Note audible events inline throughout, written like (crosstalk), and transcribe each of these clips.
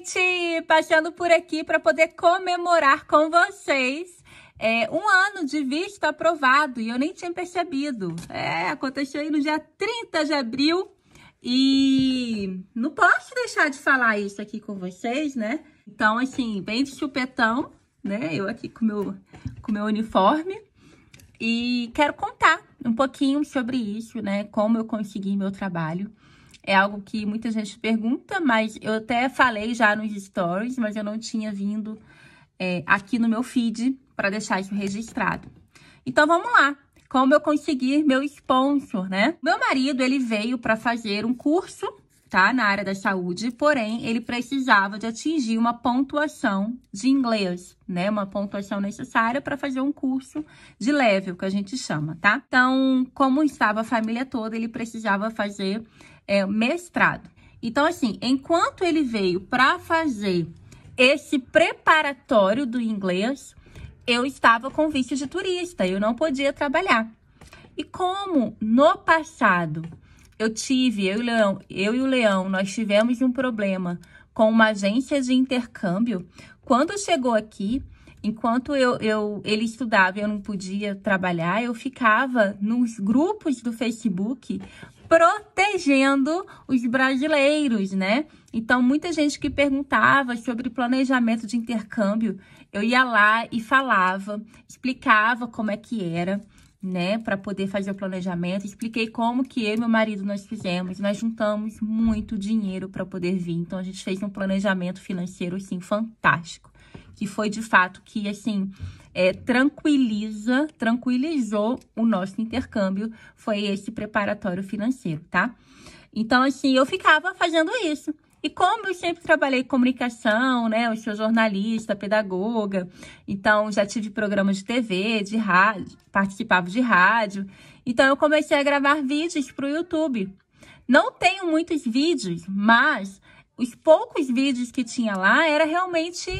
gente! Passando por aqui para poder comemorar com vocês é, um ano de visto aprovado e eu nem tinha percebido. É, aconteceu aí no dia 30 de abril e não posso deixar de falar isso aqui com vocês, né? Então, assim, bem de chupetão, né? Eu aqui com meu, com meu uniforme e quero contar um pouquinho sobre isso, né? Como eu consegui meu trabalho. É algo que muita gente pergunta, mas eu até falei já nos stories, mas eu não tinha vindo é, aqui no meu feed para deixar isso registrado. Então vamos lá, como eu conseguir meu sponsor, né? Meu marido, ele veio para fazer um curso tá? Na área da saúde, porém, ele precisava de atingir uma pontuação de inglês, né? Uma pontuação necessária para fazer um curso de level, que a gente chama, tá? Então, como estava a família toda, ele precisava fazer é, mestrado. Então, assim, enquanto ele veio para fazer esse preparatório do inglês, eu estava com vício de turista, eu não podia trabalhar. E como no passado eu tive, eu e o Leão, eu e o Leão, nós tivemos um problema com uma agência de intercâmbio. Quando chegou aqui, enquanto eu, eu ele estudava, eu não podia trabalhar, eu ficava nos grupos do Facebook protegendo os brasileiros, né? Então, muita gente que perguntava sobre planejamento de intercâmbio, eu ia lá e falava, explicava como é que era né, para poder fazer o planejamento. Expliquei como que eu e meu marido nós fizemos, nós juntamos muito dinheiro para poder vir. Então a gente fez um planejamento financeiro assim fantástico, que foi de fato que assim é, tranquiliza, tranquilizou o nosso intercâmbio, foi esse preparatório financeiro, tá? Então assim eu ficava fazendo isso. E como eu sempre trabalhei comunicação, né? Eu sou jornalista, pedagoga, então já tive programas de TV, de rádio, participava de rádio. Então eu comecei a gravar vídeos para o YouTube. Não tenho muitos vídeos, mas os poucos vídeos que tinha lá era realmente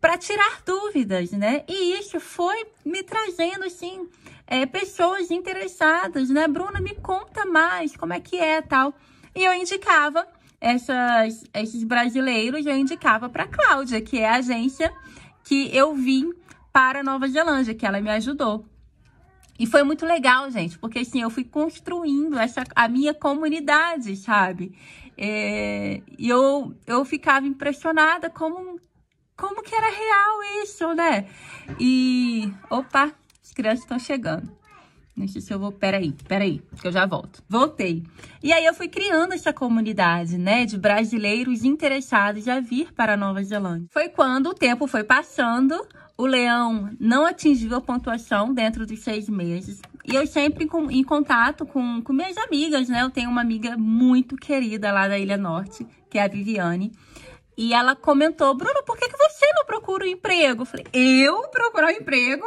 para tirar dúvidas, né? E isso foi me trazendo, assim, é, pessoas interessadas, né? Bruna, me conta mais, como é que é tal. E eu indicava essas, esses brasileiros, eu indicava para Cláudia, que é a agência que eu vim para Nova Zelândia, que ela me ajudou. E foi muito legal, gente, porque assim, eu fui construindo essa, a minha comunidade, sabe? É, e eu, eu ficava impressionada como, como que era real isso, né? E, opa, as crianças estão chegando. Não sei se eu vou. Peraí, peraí, que eu já volto. Voltei. E aí eu fui criando essa comunidade, né, de brasileiros interessados a vir para a Nova Zelândia. Foi quando o tempo foi passando, o leão não atingiu a pontuação dentro dos seis meses. E eu sempre com, em contato com, com minhas amigas, né? Eu tenho uma amiga muito querida lá da Ilha Norte, que é a Viviane. E ela comentou, Bruno, por que, que você não procura um emprego? Eu falei, eu procurar um emprego?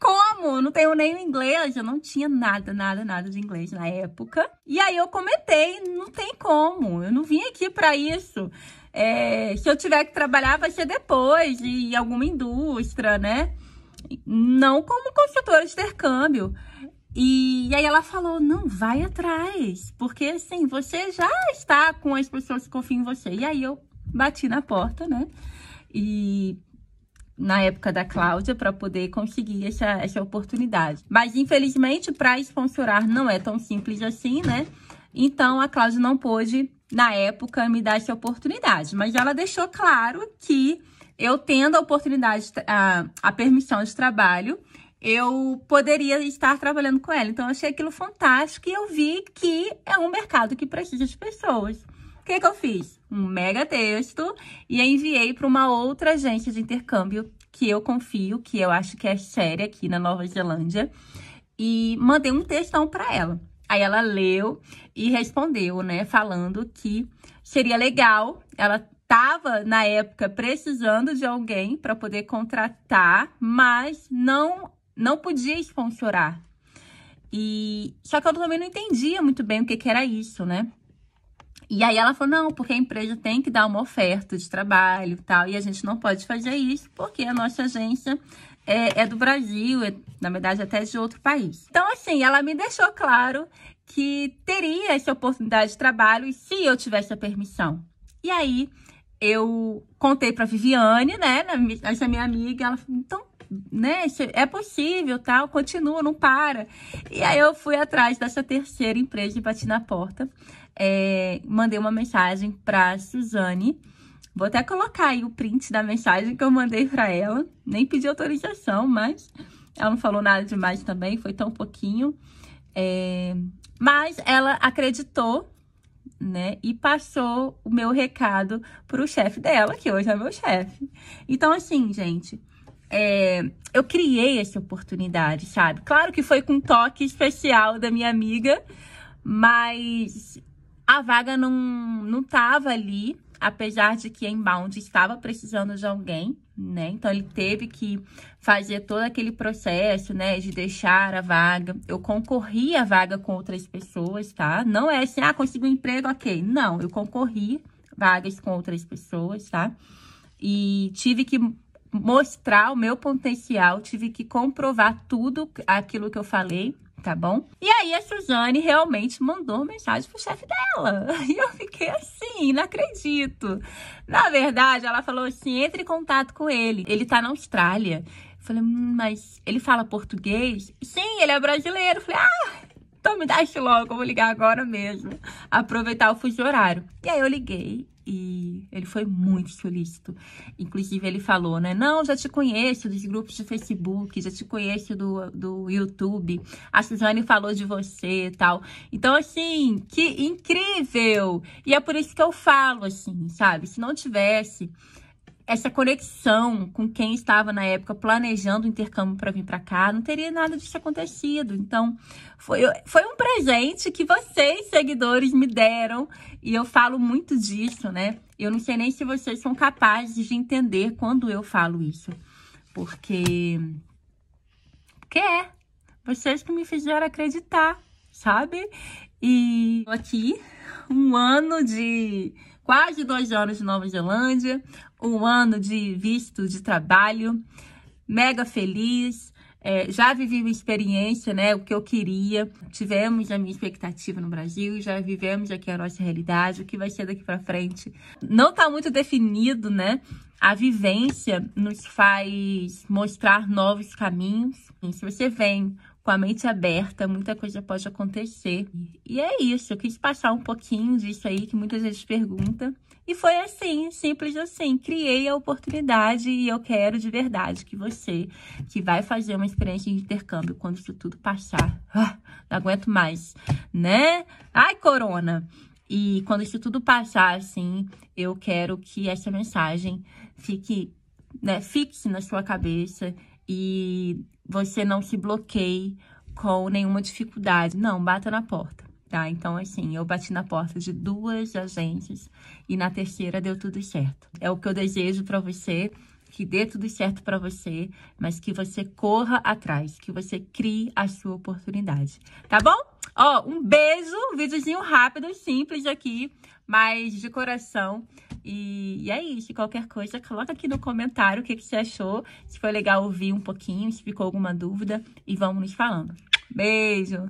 Como? como? Não tenho nem inglês, eu não tinha nada, nada, nada de inglês na época. E aí eu comentei, não tem como, eu não vim aqui para isso. É, se eu tiver que trabalhar, vai ser depois, em alguma indústria, né? Não como construtora de intercâmbio. E, e, aí ela falou, não, vai atrás, porque assim, você já está com as pessoas que confiam em você. E aí eu bati na porta, né? E na época da Cláudia para poder conseguir essa, essa oportunidade. Mas infelizmente para sponsorar não é tão simples assim, né? Então a Cláudia não pôde na época me dar essa oportunidade, mas ela deixou claro que eu tendo a oportunidade, a, a permissão de trabalho, eu poderia estar trabalhando com ela. Então, eu achei aquilo fantástico e eu vi que é um mercado que precisa de pessoas que, que eu fiz? Um mega texto e enviei para uma outra agência de intercâmbio que eu confio, que eu acho que é séria aqui na Nova Zelândia, e mandei um textão para ela. Aí ela leu e respondeu, né, falando que seria legal, ela estava na época precisando de alguém para poder contratar, mas não não podia sponsorar. E só que eu também não entendia muito bem o que, que era isso, né? E aí ela falou: não, porque a empresa tem que dar uma oferta de trabalho e tal, e a gente não pode fazer isso porque a nossa agência é, é do Brasil, é, na verdade até de outro país. Então, assim, ela me deixou claro que teria essa oportunidade de trabalho se eu tivesse a permissão. E aí eu contei para Viviane, né, essa minha amiga, ela falou: então né, é possível, tal, continua, não para. E aí eu fui atrás dessa terceira empresa e bati na porta. É, mandei uma mensagem pra Suzane. Vou até colocar aí o print da mensagem que eu mandei pra ela. Nem pedi autorização, mas ela não falou nada demais também, foi tão pouquinho. É, mas ela acreditou né? E passou o meu recado para o chefe dela, que hoje é meu chefe. Então, assim, gente, é, eu criei essa oportunidade, sabe? Claro que foi com um toque especial da minha amiga, mas a vaga não, não tava ali, apesar de que a Inbound estava precisando de alguém, né? Então ele teve que fazer todo aquele processo, né, de deixar a vaga. Eu concorri a vaga com outras pessoas, tá? Não é assim, ah, consigo um emprego, ok. Não, eu concorri vagas com outras pessoas, tá? E tive que mostrar o meu potencial, tive que comprovar tudo aquilo que eu falei, tá bom? E aí a Suzane realmente mandou mensagem pro chefe dela. (laughs) E eu fiquei assim, não acredito. Na verdade, ela falou assim: entre em contato com ele. Ele tá na Austrália. Eu falei, hum, mas ele fala português? Sim, ele é brasileiro. Eu falei, ah, então me dá isso logo, eu vou ligar agora mesmo. Aproveitar o fuso horário. E aí eu liguei e ele foi muito solícito. Inclusive, ele falou, né? Não, já te conheço dos grupos de Facebook, já te conheço do, do YouTube. A Suzane falou de você e tal. Então, assim, que incrível! E é por isso que eu falo, assim, sabe? Se não tivesse essa conexão com quem estava na época planejando o intercâmbio para vir para cá, não teria nada disso acontecido. Então, foi, foi um presente que vocês, seguidores, me deram e eu falo muito disso, né? Eu não sei nem se vocês são capazes de entender quando eu falo isso, porque. Porque é. Vocês que me fizeram acreditar, sabe? E aqui, um ano de quase dois anos de Nova Zelândia, um ano de visto de trabalho, mega feliz. É, já vivi uma experiência, né? O que eu queria. Tivemos a minha expectativa no Brasil, já vivemos aqui a nossa realidade, o que vai ser daqui para frente. Não está muito definido, né? A vivência nos faz mostrar novos caminhos. E se você vem com a mente aberta, muita coisa pode acontecer. E é isso, eu quis passar um pouquinho disso aí que muitas vezes pergunta. E foi assim, simples assim. Criei a oportunidade e eu quero de verdade que você, que vai fazer uma experiência de intercâmbio, quando isso tudo passar, ah, não aguento mais, né? Ai, corona! E quando isso tudo passar, assim, eu quero que essa mensagem fique, né, fixe na sua cabeça e você não se bloqueie com nenhuma dificuldade. Não, bata na porta, tá? Então, assim, eu bati na porta de duas agências e na terceira deu tudo certo. É o que eu desejo para você, que dê tudo certo para você, mas que você corra atrás, que você crie a sua oportunidade, tá bom? Ó, um beijo, videozinho rápido, simples aqui, mas de coração. E, e é isso, qualquer coisa, coloca aqui no comentário o que, que você achou, se foi legal ouvir um pouquinho, se ficou alguma dúvida e vamos nos falando. Beijo!